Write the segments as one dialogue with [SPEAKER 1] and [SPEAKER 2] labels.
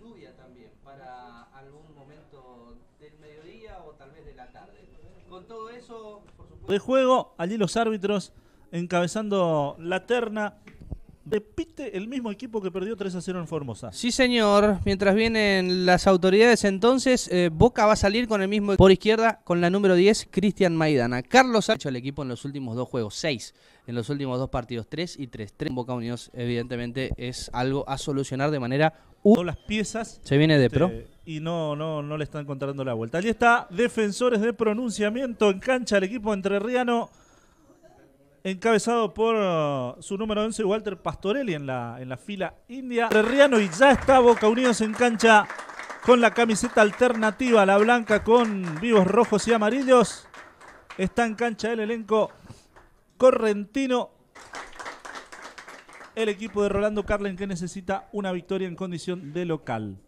[SPEAKER 1] lluvia también para algún momento del mediodía o tal vez de la tarde. Con todo eso, por
[SPEAKER 2] supuesto... De juego, allí los árbitros encabezando la terna repite el mismo equipo que perdió 3 a 0 en Formosa.
[SPEAKER 1] Sí, señor. Mientras vienen las autoridades, entonces eh, Boca va a salir con el mismo por izquierda con la número 10, Cristian Maidana. Carlos ha hecho el equipo en los últimos dos juegos, 6 en los últimos dos partidos, 3 y 3. 3 Boca Unidos, evidentemente, es algo a solucionar de manera. las piezas. Se viene de pro. Este, y no, no, no le están encontrando la vuelta. Allí
[SPEAKER 2] está Defensores de Pronunciamiento en cancha, el equipo entrerriano encabezado por uh, su número 11, Walter Pastorelli, en la, en la fila india. Riano y ya está Boca Unidos en cancha con la camiseta alternativa, la blanca con vivos rojos y amarillos. Está en cancha el elenco correntino. El equipo de Rolando Carlen que necesita una victoria en condición de local.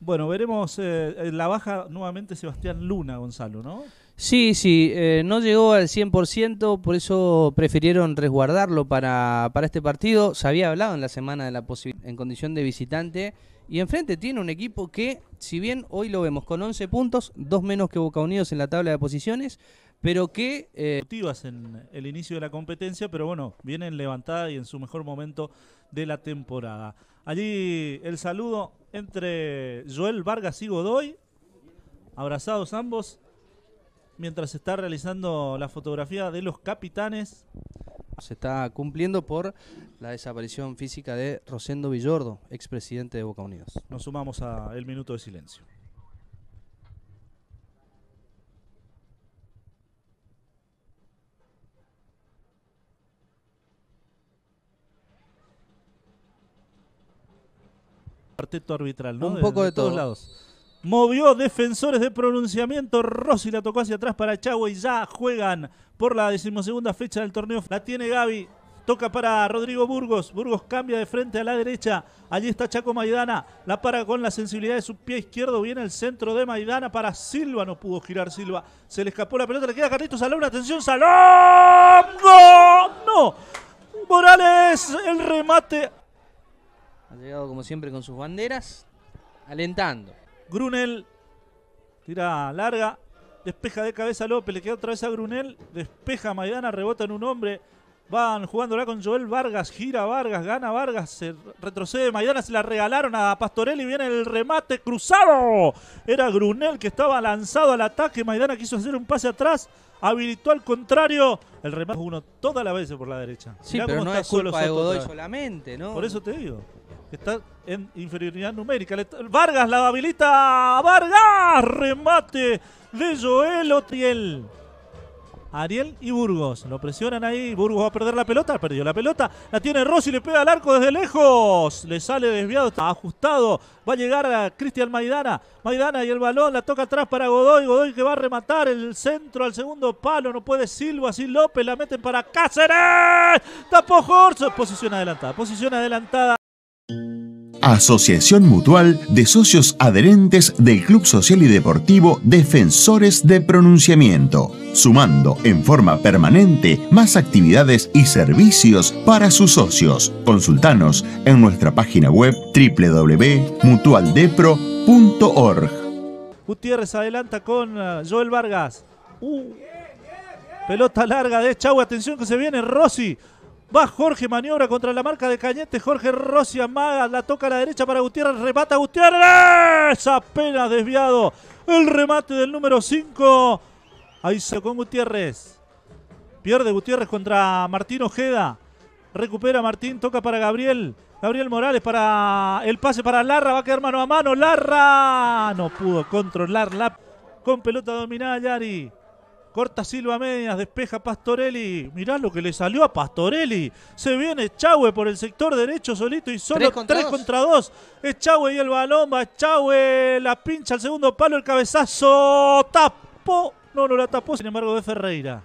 [SPEAKER 2] Bueno, veremos eh, eh, la baja nuevamente Sebastián Luna, Gonzalo, ¿no?
[SPEAKER 1] Sí, sí, eh, no llegó al 100%, por eso prefirieron resguardarlo para, este partido. Se había hablado en la semana de la posibilidad en condición de visitante. Y enfrente tiene un equipo que, si bien hoy lo vemos con 11 puntos, dos menos que Boca Unidos en la tabla de posiciones, pero que... Eh,
[SPEAKER 2] en el inicio de la competencia, pero bueno, vienen levantada y en su mejor momento de la temporada. Allí el saludo entre Joel Vargas y Godoy,
[SPEAKER 1] abrazados ambos, mientras se está realizando la fotografía de los capitanes. Se está cumpliendo por la desaparición física de Rosendo Villordo, expresidente de Boca Unidos. Nos sumamos a el minuto de silencio.
[SPEAKER 2] Parteto arbitral, ¿no? Un poco de, todos todo. lados. Movió defensores de pronunciamiento. Rossi la tocó hacia atrás para Chagüe y ya juegan por la decimosegunda fecha del torneo. La tiene Gaby. Toca para Rodrigo Burgos. Burgos cambia de frente a la derecha. Allí está Chaco Maidana. La para con la sensibilidad de su pie izquierdo. Viene el centro de Maidana para Silva. No pudo girar Silva. Se le escapó la pelota. Le queda Carlitos Salón. Atención, Salón.
[SPEAKER 1] ¡No!
[SPEAKER 2] ¡No! Morales, el remate
[SPEAKER 1] ha llegado como siempre con sus banderas, alentando. Grunel
[SPEAKER 2] tira larga, despeja de cabeza López, le queda otra vez a Grunel, despeja Maidana, rebota en un hombre. Van jugándola con Joel Vargas, gira Vargas, gana Vargas, se retrocede Maidana, se la regalaron a Pastorelli, viene el remate cruzado. Era Grunel que estaba lanzado al ataque, Maidana quiso hacer un pase atrás, habilitó al contrario, el remate uno toda la veces por la derecha. Sí, pero no es culpa de Godoy
[SPEAKER 1] solamente, ¿no? Por
[SPEAKER 2] eso te digo que está en inferioridad numérica. Vargas la habilita. Vargas, remate de Joel Otiel, Ariel y Burgos. Lo presionan ahí. Burgos va a perder la pelota. Perdió la pelota. La tiene Rossi. Le pega al arco desde lejos. Le sale desviado. Está ajustado. Va a llegar a Cristian Maidana. Maidana y el balón. La toca atrás para Godoy. Godoy que va a rematar el centro al segundo palo. No puede Silva. Así López. La meten para Cáceres. Tapó Horst. Posición adelantada. Posición adelantada.
[SPEAKER 1] Asociación Mutual de Socios Adherentes del Club Social y Deportivo Defensores de Pronunciamiento, sumando en forma permanente más actividades y servicios para sus socios. Consultanos en nuestra página web www.mutualdepro.org.
[SPEAKER 2] Gutiérrez adelanta con eh, Joel Vargas. Uh, pelota larga de Chau, atención que se viene Rossi. Va Jorge maniobra contra la marca de Cañete. Jorge Rocia amaga, la toca a la derecha para Gutiérrez. Remata Gutiérrez. Apenas desviado. El remate del número 5. Ahí se con Gutiérrez. Pierde Gutiérrez contra Martín Ojeda. Recupera Martín, toca para Gabriel. Gabriel Morales para el pase para Larra. Va a quedar mano a mano. Larra no pudo controlarla. Con pelota dominada Yari. Corta Silva Medias, despeja Pastorelli. Mirá lo que le salió a Pastorelli. Se viene Chahue por el sector derecho solito y solo 3 contra 2, Es Chahue y el balón va Chahue. La pincha al segundo palo, el cabezazo. Tapó. No, no la tapó, sin embargo, de Ferreira.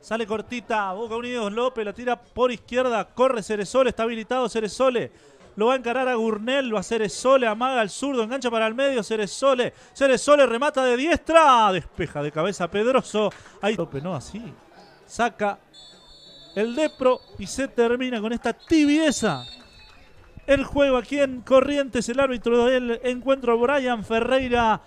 [SPEAKER 2] Sale cortita, Boca Unidos López, la tira por izquierda, corre Ceresole, está habilitado Ceresole, lo va a encarar a Gurnel, lo a Ceresole, amaga al zurdo, engancha para el medio, Ceresole, Sole. remata de diestra, despeja de cabeza Pedroso, ahí tope, no así, saca el Depro y se termina con esta tibieza. El juego aquí en Corrientes, el árbitro del encuentro Brian Ferreira